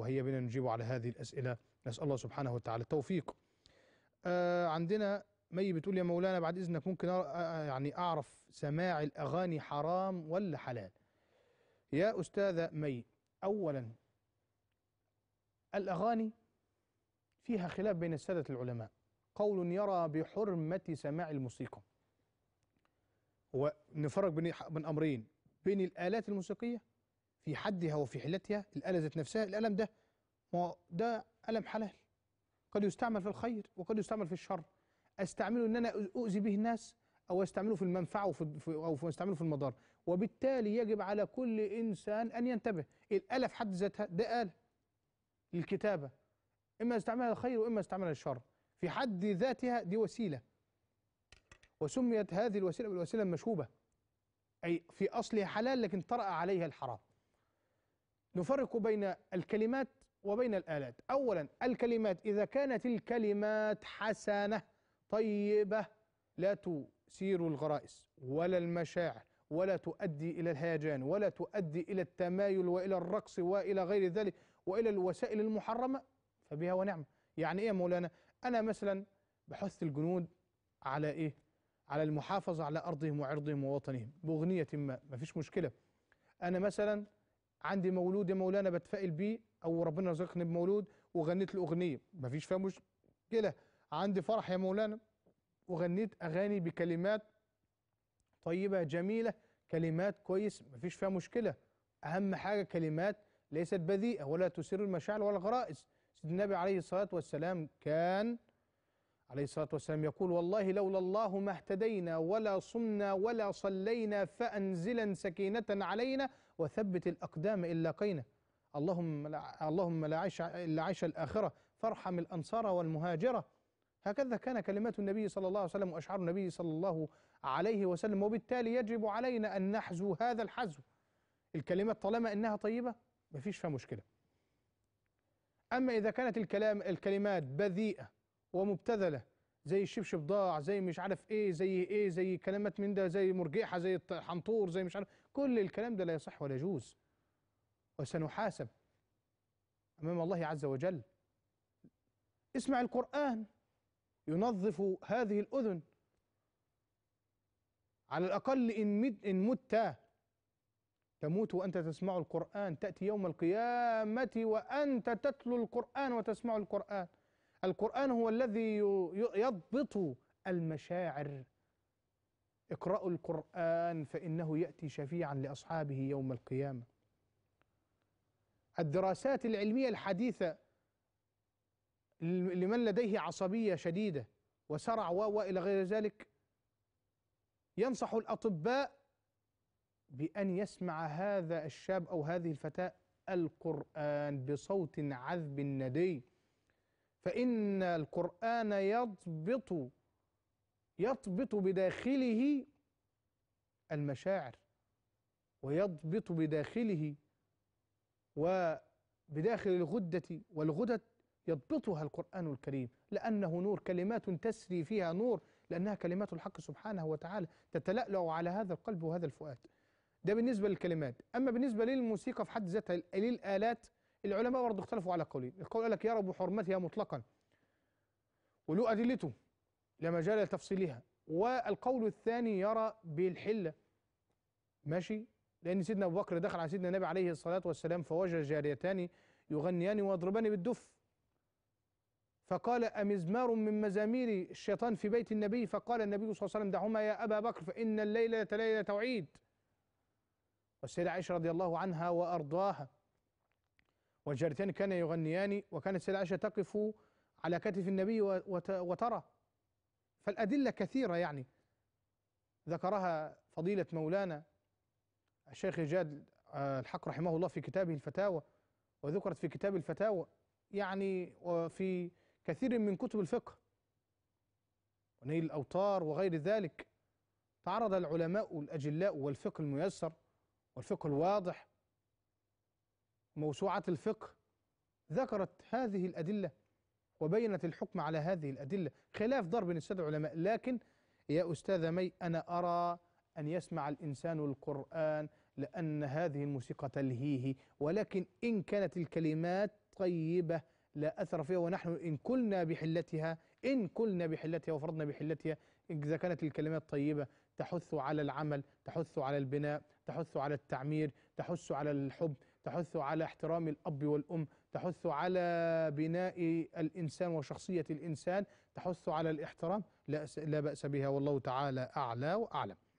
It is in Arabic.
وهي بنا نجيب على هذه الأسئلة نسأل الله سبحانه وتعالى التوفيق آه عندنا مي بتقول يا مولانا بعد إذنك ممكن آه، يعني أعرف سماع الأغاني حرام ولا حلال يا أستاذة مي أولا الأغاني فيها خلاف بين السادة العلماء قول يرى بحرمة سماع الموسيقى ونفرق بين أمرين بين الآلات الموسيقية في حدها وفي حلتها الآلة ذات نفسها الألم ده ما ده ألم حلال قد يستعمل في الخير وقد يستعمل في الشر أستعمله إن أنا أؤذي به الناس أو أستعمله في المنفعة وفي أو أستعمله في المضار وبالتالي يجب على كل إنسان أن ينتبه الآلة في حد ذاتها ده آلة للكتابة إما استعملها الخير وإما استعملها الشر في حد ذاتها دي وسيلة وسميت هذه الوسيلة بالوسيلة المشوبة أي في أصلها حلال لكن طرأ عليها الحرام نفرق بين الكلمات وبين الآلات أولا الكلمات إذا كانت الكلمات حسنة طيبة لا تثير الغرائز ولا المشاعر ولا تؤدي إلى الهيجان ولا تؤدي إلى التمايل وإلى الرقص وإلى غير ذلك وإلى الوسائل المحرمة فبها ونعمة يعني إيه يا مولانا أنا مثلا بحث الجنود على إيه على المحافظة على أرضهم وعرضهم ووطنهم بأغنية ما ما فيش مشكلة أنا مثلا عندي مولود يا مولانا بتفائل بيه او ربنا رزقني بمولود وغنيت له اغنيه مفيش فيها مشكله عندي فرح يا مولانا وغنيت اغاني بكلمات طيبه جميله كلمات كويس مفيش فيها مشكله اهم حاجه كلمات ليست بذيئه ولا تثير المشاعر ولا الغرائز سيدنا النبي عليه الصلاه والسلام كان عليه الصلاه والسلام يقول والله لولا الله ما اهتدينا ولا صمنا ولا صلينا فانزلا سكينه علينا وثبت الأقدام إن لاقينا اللهم لا اللهم لا عيش إلا عيش الآخرة فارحم الأنصار والمهاجرة هكذا كان كلمات النبي صلى الله عليه وسلم وأشعار النبي صلى الله عليه وسلم وبالتالي يجب علينا أن نحزو هذا الحزو الكلمات طالما أنها طيبة ما فيش فيها مشكلة أما إذا كانت الكلام الكلمات بذيئة ومبتذلة زي الشبشب ضاع زي مش عارف ايه زي ايه زي كلمات من ده زي مرجحه زي حنطور زي مش عارف كل الكلام ده لا يصح ولا يجوز وسنحاسب امام الله عز وجل اسمع القران ينظف هذه الاذن على الاقل ان مت ان مت تموت وانت تسمع القران تاتي يوم القيامه وانت تتلو القران وتسمع القران القرآن هو الذي يضبط المشاعر اقرأوا القرآن فإنه يأتي شفيعا لأصحابه يوم القيامة الدراسات العلمية الحديثة لمن لديه عصبية شديدة وسرع إلى غير ذلك ينصح الأطباء بأن يسمع هذا الشاب أو هذه الفتاة القرآن بصوت عذب ندي فإن القرآن يضبط يضبط بداخله المشاعر ويضبط بداخله وبداخل الغدة والغدد يضبطها القرآن الكريم لأنه نور كلمات تسري فيها نور لأنها كلمات الحق سبحانه وتعالى تتلألأ على هذا القلب وهذا الفؤاد ده بالنسبة للكلمات أما بالنسبة للموسيقى في حد ذاتها للآلات العلماء برضه اختلفوا على قولين القول قال لك يرى بحرمتها مطلقا وله أدلته لا مجال لتفصيلها والقول الثاني يرى بالحلة ماشي لأن سيدنا أبو بكر دخل على سيدنا النبي عليه الصلاة والسلام فوجد جاريتان يغنيان ويضربان بالدف فقال أمزمار من مزامير الشيطان في بيت النبي فقال النبي صلى الله عليه وسلم دعهما يا أبا بكر فإن الليلة ليلة عيد. والسيدة عائشة رضي الله عنها وأرضاها والجارتان كان يغنيان وكانت السيدة عائشة تقف على كتف النبي وترى فالأدلة كثيرة يعني ذكرها فضيلة مولانا الشيخ جاد آه، الحق رحمه الله في كتابه الفتاوى وذكرت في كتاب الفتاوى يعني وفي كثير من كتب الفقه ونيل الأوطار وغير ذلك تعرض العلماء الأجلاء والفقه الميسر والفقه الواضح موسوعة الفقه ذكرت هذه الأدلة وبينت الحكم على هذه الأدلة خلاف ضرب بين السادة العلماء لكن يا أستاذة مي أنا أرى أن يسمع الإنسان القرآن لأن هذه الموسيقى تلهيه ولكن إن كانت الكلمات طيبة لا أثر فيها ونحن إن كلنا بحلتها إن كلنا بحلتها وفرضنا بحلتها إذا كانت الكلمات طيبة تحث على العمل تحث على البناء تحث على التعمير تحث على الحب تحث على احترام الأب والأم تحث على بناء الإنسان وشخصية الإنسان تحث على الاحترام لا بأس بها والله تعالى أعلى وأعلم